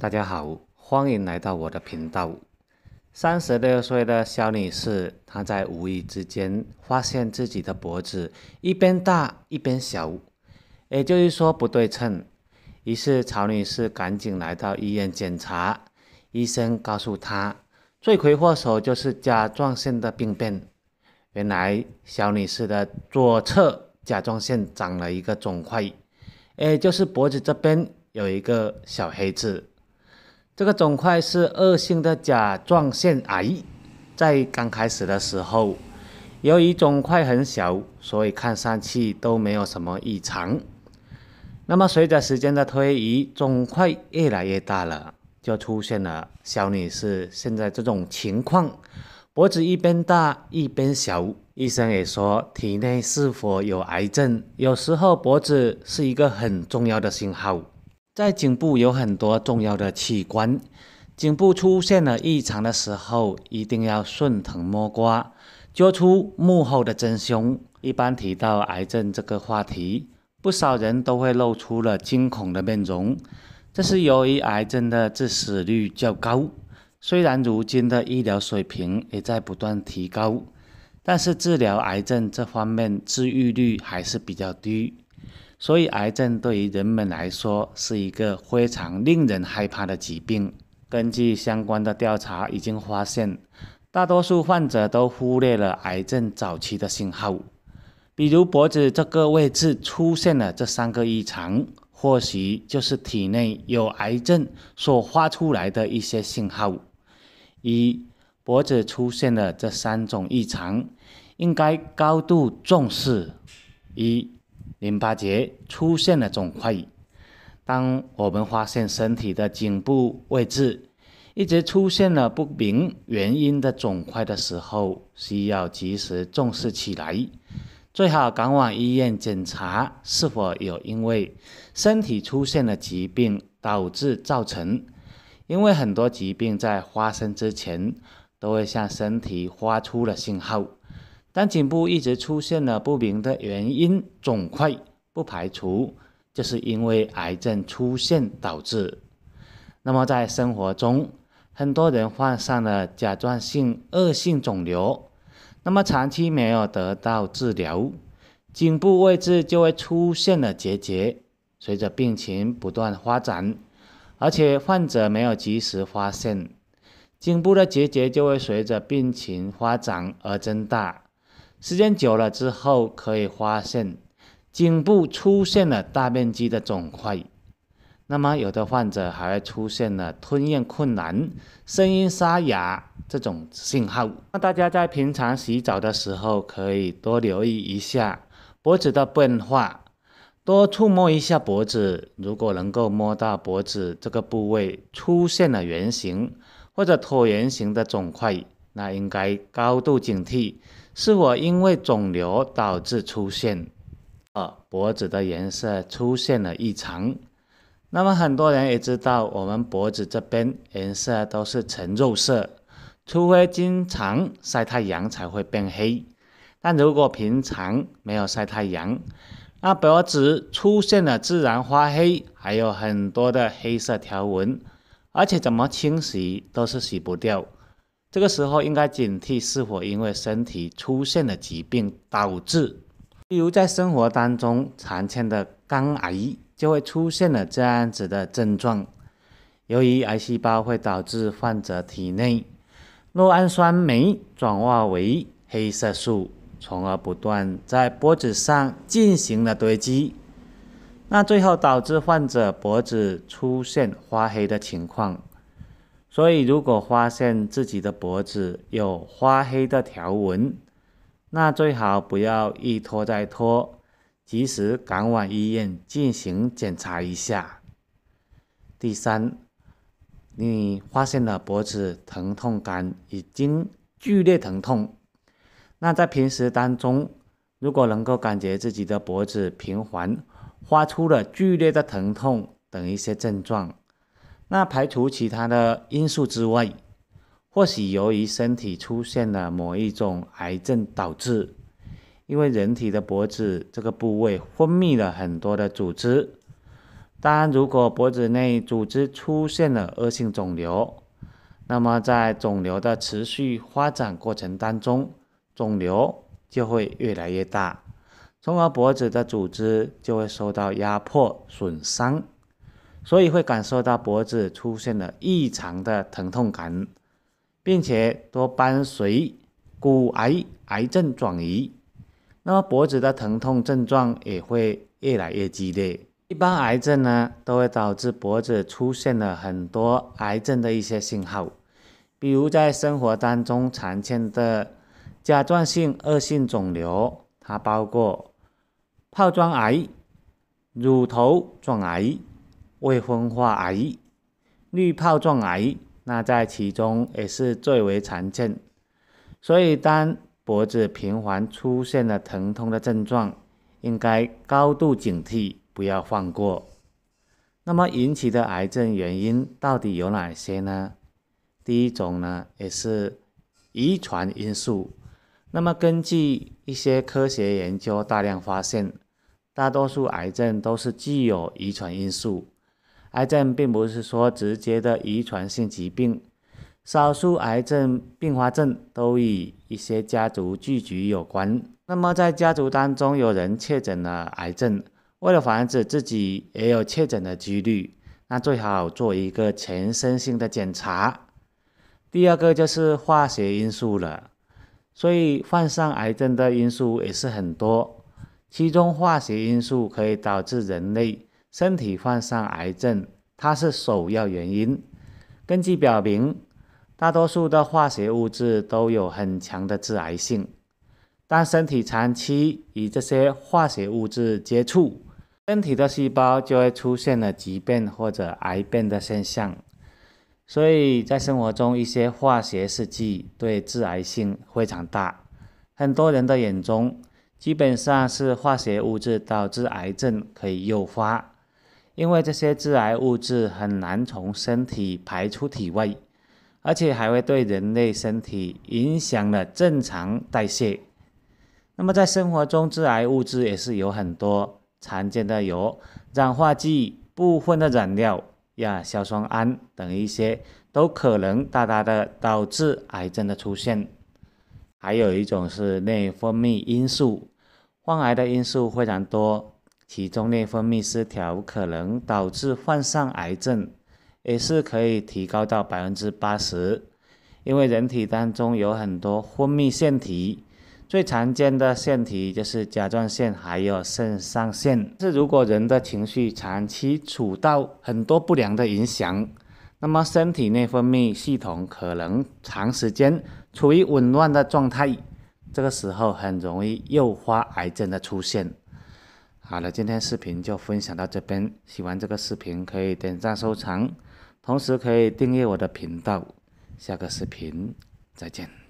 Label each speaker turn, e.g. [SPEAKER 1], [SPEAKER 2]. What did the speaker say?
[SPEAKER 1] 大家好，欢迎来到我的频道。三十六岁的肖女士，她在无意之间发现自己的脖子一边大一边小，也就是说不对称。于是曹女士赶紧来到医院检查，医生告诉她，罪魁祸首就是甲状腺的病变。原来肖女士的左侧甲状腺长了一个肿块，也就是脖子这边有一个小黑痣。这个肿块是恶性的甲状腺癌，在刚开始的时候，由于肿块很小，所以看上去都没有什么异常。那么随着时间的推移，肿块越来越大了，就出现了肖女士现在这种情况，脖子一边大一边小。医生也说，体内是否有癌症，有时候脖子是一个很重要的信号。在颈部有很多重要的器官，颈部出现了异常的时候，一定要顺藤摸瓜，揪出幕后的真凶。一般提到癌症这个话题，不少人都会露出了惊恐的面容。这是由于癌症的致死率较高，虽然如今的医疗水平也在不断提高，但是治疗癌症这方面治愈率还是比较低。所以，癌症对于人们来说是一个非常令人害怕的疾病。根据相关的调查，已经发现大多数患者都忽略了癌症早期的信号，比如脖子这个位置出现了这三个异常，或许就是体内有癌症所发出来的一些信号。一，脖子出现了这三种异常，应该高度重视。一淋巴结出现了肿块，当我们发现身体的颈部位置一直出现了不明原因的肿块的时候，需要及时重视起来，最好赶往医院检查是否有因为身体出现了疾病导致造成。因为很多疾病在发生之前都会向身体发出了信号。但颈部一直出现了不明的原因肿块，不排除这是因为癌症出现导致。那么，在生活中，很多人患上了甲状腺恶性肿瘤，那么长期没有得到治疗，颈部位置就会出现了结节。随着病情不断发展，而且患者没有及时发现，颈部的结节就会随着病情发展而增大。时间久了之后，可以发现颈部出现了大面积的肿块。那么，有的患者还会出现了吞咽困难、声音沙哑这种信号。那大家在平常洗澡的时候，可以多留意一下脖子的变化，多触摸一下脖子。如果能够摸到脖子这个部位出现了圆形或者椭圆形的肿块，那应该高度警惕。是我因为肿瘤导致出现，呃，脖子的颜色出现了异常。那么很多人也知道，我们脖子这边颜色都是呈肉色，除非经常晒太阳才会变黑。但如果平常没有晒太阳，那脖子出现了自然发黑，还有很多的黑色条纹，而且怎么清洗都是洗不掉。这个时候应该警惕是否因为身体出现了疾病导致，例如在生活当中常见的肝癌就会出现了这样子的症状。由于癌细胞会导致患者体内酪氨酸酶转化为黑色素，从而不断在脖子上进行了堆积，那最后导致患者脖子出现发黑的情况。所以，如果发现自己的脖子有花黑的条纹，那最好不要一拖再拖，及时赶往医院进行检查一下。第三，你发现了脖子疼痛感已经剧烈疼痛，那在平时当中，如果能够感觉自己的脖子频繁发出了剧烈的疼痛等一些症状。那排除其他的因素之外，或许由于身体出现了某一种癌症导致，因为人体的脖子这个部位分泌了很多的组织，当然，如果脖子内组织出现了恶性肿瘤，那么在肿瘤的持续发展过程当中，肿瘤就会越来越大，从而脖子的组织就会受到压迫损伤，所以会感受到脖子出现了异常的疼痛感，并且多伴随骨癌、癌症转移。那么脖子的疼痛症状也会越来越激烈。一般癌症呢，都会导致脖子出现了很多癌症的一些信号，比如在生活当中常见的甲状腺恶性肿瘤，它包括泡状癌、乳头状癌。未分化癌、滤泡状癌，那在其中也是最为常见。所以，当脖子频繁出现了疼痛的症状，应该高度警惕，不要放过。那么，引起的癌症原因到底有哪些呢？第一种呢，也是遗传因素。那么，根据一些科学研究，大量发现，大多数癌症都是具有遗传因素。癌症并不是说直接的遗传性疾病，少数癌症并发症都与一些家族聚集有关。那么在家族当中有人确诊了癌症，为了防止自己也有确诊的几率，那最好做一个全身性的检查。第二个就是化学因素了，所以患上癌症的因素也是很多，其中化学因素可以导致人类。身体患上癌症，它是首要原因。根据表明，大多数的化学物质都有很强的致癌性。当身体长期与这些化学物质接触，身体的细胞就会出现了疾病或者癌变的现象。所以在生活中，一些化学试剂对致癌性非常大。很多人的眼中，基本上是化学物质导致癌症可以诱发。因为这些致癌物质很难从身体排出体外，而且还会对人类身体影响了正常代谢。那么，在生活中，致癌物质也是有很多，常见的有染化剂、部分的染料呀、硝酸铵等一些，都可能大大的导致癌症的出现。还有一种是内分泌因素，患癌的因素非常多。其中内分泌失调可能导致患上癌症，也是可以提高到百分之八十。因为人体当中有很多分泌腺体，最常见的腺体就是甲状腺，还有肾上腺。是如果人的情绪长期处到很多不良的影响，那么身体内分泌系统可能长时间处于紊乱的状态，这个时候很容易诱发癌症的出现。好了，今天视频就分享到这边。喜欢这个视频可以点赞收藏，同时可以订阅我的频道。下个视频再见。